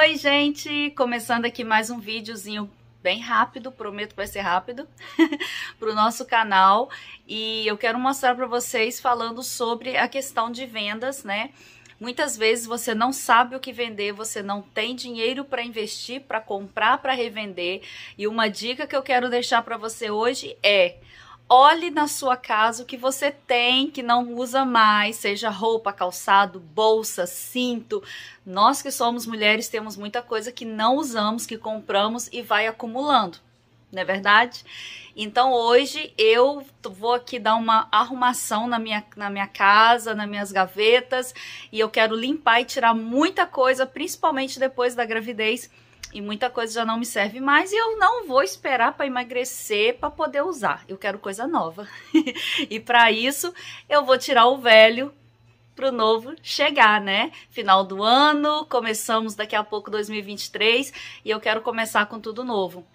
Oi, gente! Começando aqui mais um videozinho bem rápido, prometo que vai ser rápido, para o nosso canal. E eu quero mostrar para vocês falando sobre a questão de vendas, né? Muitas vezes você não sabe o que vender, você não tem dinheiro para investir, para comprar, para revender. E uma dica que eu quero deixar para você hoje é Olhe na sua casa o que você tem que não usa mais, seja roupa, calçado, bolsa, cinto. Nós que somos mulheres temos muita coisa que não usamos, que compramos e vai acumulando, não é verdade? Então hoje eu vou aqui dar uma arrumação na minha, na minha casa, nas minhas gavetas e eu quero limpar e tirar muita coisa, principalmente depois da gravidez e muita coisa já não me serve mais e eu não vou esperar para emagrecer para poder usar. Eu quero coisa nova. e para isso, eu vou tirar o velho para o novo chegar, né? Final do ano, começamos daqui a pouco 2023 e eu quero começar com tudo novo.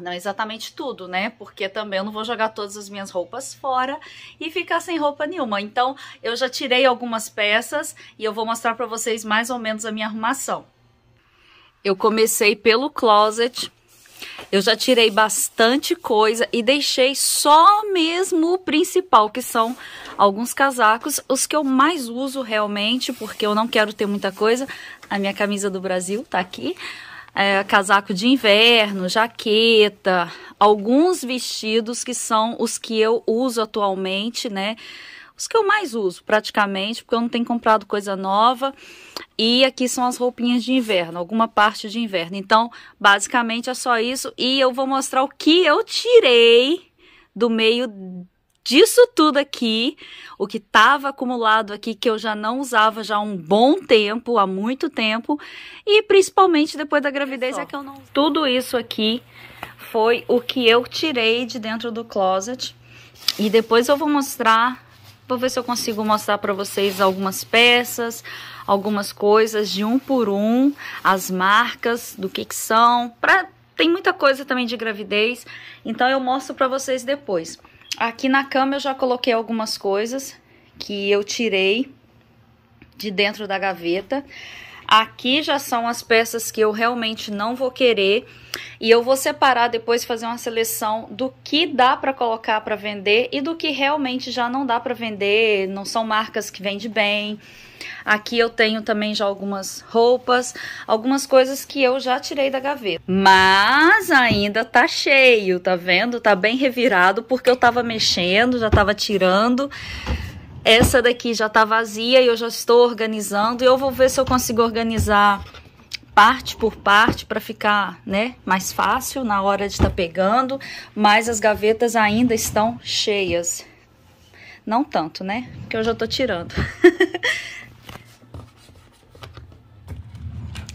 Não exatamente tudo, né? Porque também eu não vou jogar todas as minhas roupas fora e ficar sem roupa nenhuma. Então, eu já tirei algumas peças e eu vou mostrar para vocês mais ou menos a minha arrumação eu comecei pelo closet. Eu já tirei bastante coisa e deixei só mesmo o principal, que são alguns casacos, os que eu mais uso realmente, porque eu não quero ter muita coisa. A minha camisa do Brasil tá aqui. É, casaco de inverno, jaqueta, alguns vestidos que são os que eu uso atualmente, né? os que eu mais uso praticamente, porque eu não tenho comprado coisa nova. E aqui são as roupinhas de inverno, alguma parte de inverno. Então, basicamente é só isso. E eu vou mostrar o que eu tirei do meio disso tudo aqui, o que estava acumulado aqui que eu já não usava já há um bom tempo, há muito tempo, e principalmente depois da gravidez é que eu não Tudo isso aqui foi o que eu tirei de dentro do closet. E depois eu vou mostrar Vou ver se eu consigo mostrar para vocês algumas peças, algumas coisas de um por um, as marcas, do que que são, pra... tem muita coisa também de gravidez, então eu mostro para vocês depois. Aqui na cama eu já coloquei algumas coisas que eu tirei de dentro da gaveta. Aqui já são as peças que eu realmente não vou querer e eu vou separar depois fazer uma seleção do que dá para colocar para vender e do que realmente já não dá para vender, não são marcas que vendem bem. Aqui eu tenho também já algumas roupas, algumas coisas que eu já tirei da gaveta. Mas ainda tá cheio, tá vendo? Tá bem revirado porque eu tava mexendo, já tava tirando. Essa daqui já está vazia e eu já estou organizando. E eu vou ver se eu consigo organizar parte por parte para ficar né, mais fácil na hora de estar tá pegando. Mas as gavetas ainda estão cheias. Não tanto, né? Porque eu já estou tirando.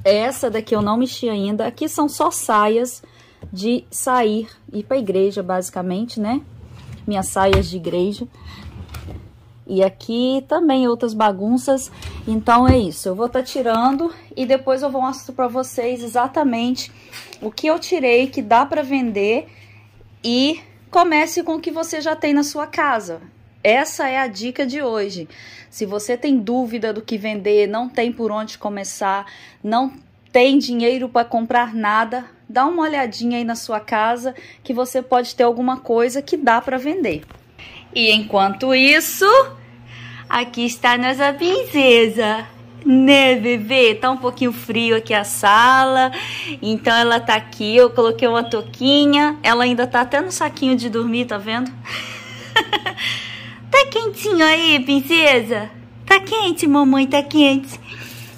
Essa daqui eu não mexi ainda. Aqui são só saias de sair, ir para igreja, basicamente, né? Minhas saias de igreja. E aqui também outras bagunças. Então é isso, eu vou estar tá tirando e depois eu vou mostrar para vocês exatamente o que eu tirei, que dá para vender e comece com o que você já tem na sua casa. Essa é a dica de hoje. Se você tem dúvida do que vender, não tem por onde começar, não tem dinheiro para comprar nada, dá uma olhadinha aí na sua casa que você pode ter alguma coisa que dá para vender. E enquanto isso, Aqui está nossa princesa. Né, bebê? Tá um pouquinho frio aqui a sala. Então ela tá aqui. Eu coloquei uma toquinha. Ela ainda tá até no saquinho de dormir, tá vendo? tá quentinho aí, princesa? Tá quente, mamãe, tá quente.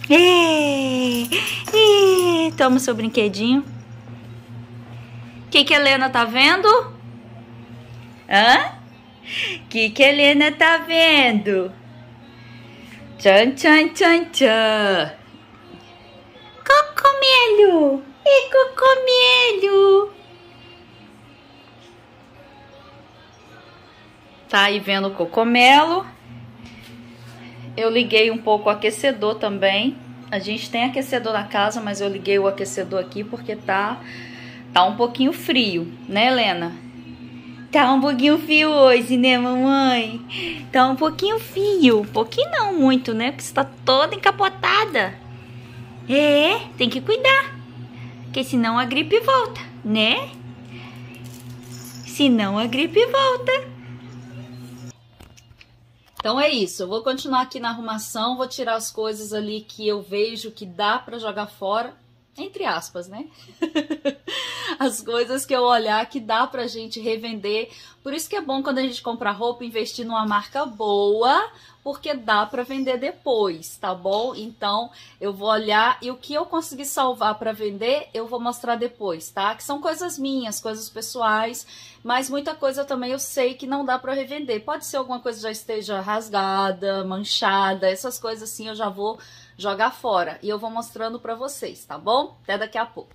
É, é. Toma o seu brinquedinho. O que, que a Helena tá vendo? Hã? O que, que a Helena tá vendo? Tchan, tchan, tchan, tchan. Cocomelho! E cocomelho! Tá aí vendo o cocomelo. Eu liguei um pouco o aquecedor também. A gente tem aquecedor na casa, mas eu liguei o aquecedor aqui porque tá, tá um pouquinho frio, né, Helena? Tá um pouquinho frio hoje, né, mamãe? Tá um pouquinho frio. Pouquinho não muito, né? Porque você tá toda encapotada. É, tem que cuidar. Porque senão a gripe volta, né? Senão a gripe volta. Então é isso, eu vou continuar aqui na arrumação, vou tirar as coisas ali que eu vejo que dá para jogar fora entre aspas, né? As coisas que eu olhar que dá pra gente revender. Por isso que é bom quando a gente compra roupa investir numa marca boa, porque dá para vender depois, tá bom? Então, eu vou olhar e o que eu conseguir salvar para vender, eu vou mostrar depois, tá? Que são coisas minhas, coisas pessoais, mas muita coisa também eu sei que não dá para revender. Pode ser alguma coisa já esteja rasgada, manchada, essas coisas assim, eu já vou jogar fora. E eu vou mostrando para vocês, tá bom? Até daqui a pouco.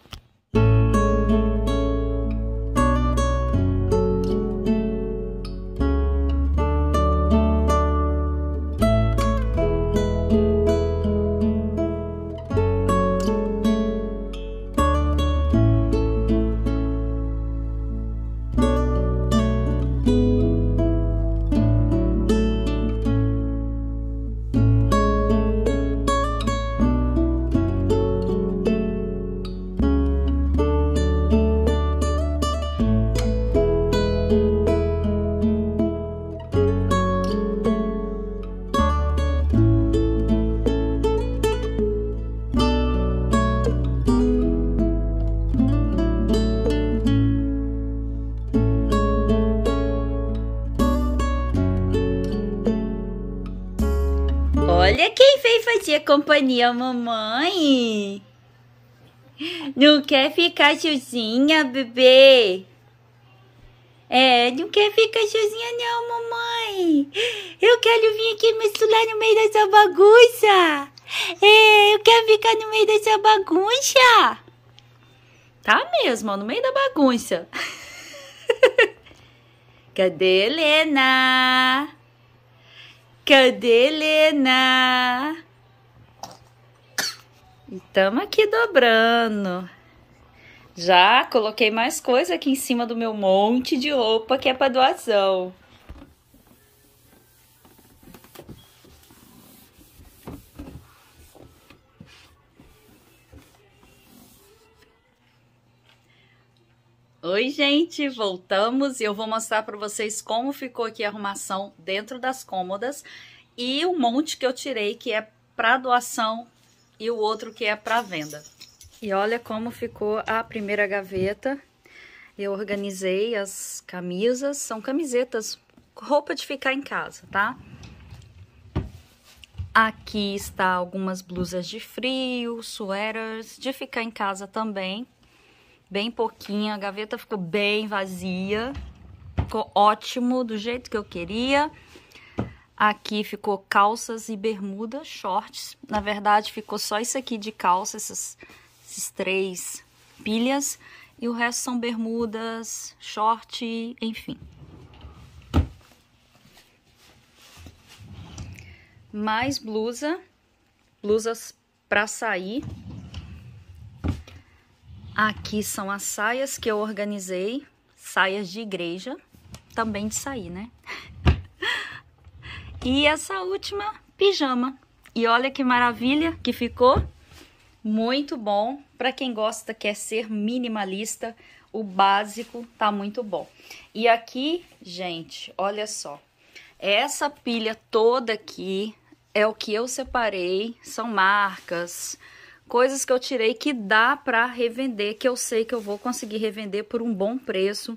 Olha quem veio fazer companhia mamãe. Não quer ficar sozinha, bebê? É, não quer ficar sozinha não, mamãe. Eu quero vir aqui me misturar no meio dessa bagunça. É, eu quero ficar no meio dessa bagunça. Tá mesmo, ó, no meio da bagunça. Cadê Helena? Cadê Helena? E aqui dobrando. Já coloquei mais coisa aqui em cima do meu monte de roupa que é para doação. Oi, gente, voltamos e eu vou mostrar para vocês como ficou aqui a arrumação dentro das cômodas e o um monte que eu tirei que é para doação e o outro que é para venda. E olha como ficou a primeira gaveta. Eu organizei as camisas, são camisetas, roupa de ficar em casa, tá? Aqui está algumas blusas de frio, suéteres de ficar em casa também bem pouquinha. A gaveta ficou bem vazia. Ficou ótimo, do jeito que eu queria. Aqui ficou calças e bermuda, shorts. Na verdade, ficou só isso aqui de calça, essas, esses três pilhas. E o resto são bermudas, short, enfim. Mais blusa, blusas para sair. Aqui são as saias que eu organizei, saias de igreja, também de sair, né? e essa última, pijama. E olha que maravilha que ficou. Muito bom. Para quem gosta, quer ser minimalista, o básico tá muito bom. E aqui, gente, olha só. Essa pilha toda aqui é o que eu separei, são marcas, coisas que eu tirei que dá para revender, que eu sei que eu vou conseguir revender por um bom preço,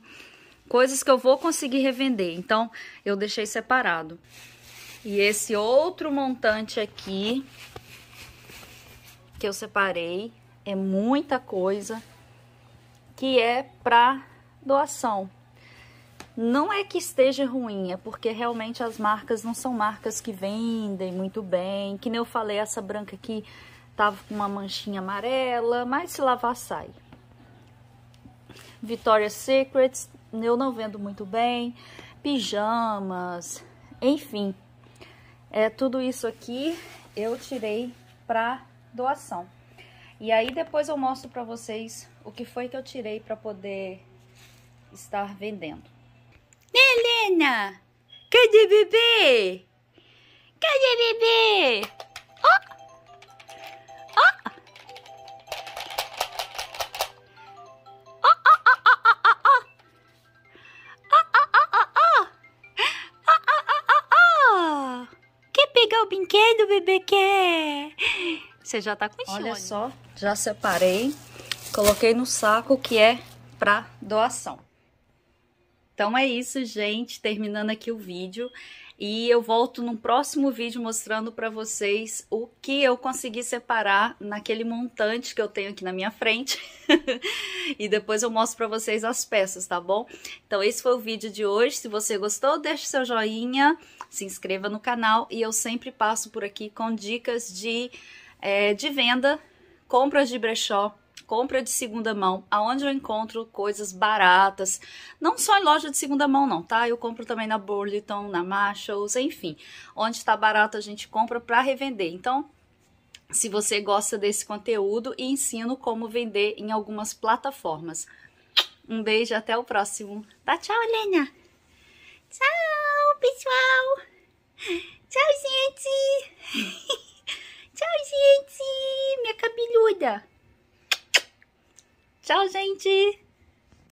coisas que eu vou conseguir revender. Então, eu deixei separado. E esse outro montante aqui que eu separei é muita coisa que é para doação. Não é que esteja ruim, é porque realmente as marcas não são marcas que vendem muito bem. Que nem eu falei, essa branca aqui tava com uma manchinha amarela, mas se lavar sai. Victoria's Secrets, eu não vendo muito bem, pijamas, enfim. É, tudo isso aqui eu tirei para doação. E aí depois eu mostro para vocês o que foi que eu tirei para poder estar vendendo. Helena, cadê bebê? Cadê bebê? Você já tá com insônia. Olha só, já separei, coloquei no saco que é para doação. Então é isso, gente, terminando aqui o vídeo. E eu volto num próximo vídeo mostrando para vocês o que eu consegui separar naquele montante que eu tenho aqui na minha frente. e depois eu mostro para vocês as peças, tá bom? Então esse foi o vídeo de hoje. Se você gostou, deixe seu joinha, se inscreva no canal e eu sempre passo por aqui com dicas de é, de venda, compras de brechó, compra de segunda mão, aonde eu encontro coisas baratas, não só em loja de segunda mão não, tá? Eu compro também na Burlington, na Marshalls, enfim, onde está barato a gente compra para revender. Então, se você gosta desse conteúdo e ensino como vender em algumas plataformas. Um beijo, até o próximo. tchau, Helena. Tchau, pessoal. Tchau, gente. Tchau, gente! Minha cabeluda! Tchau, gente!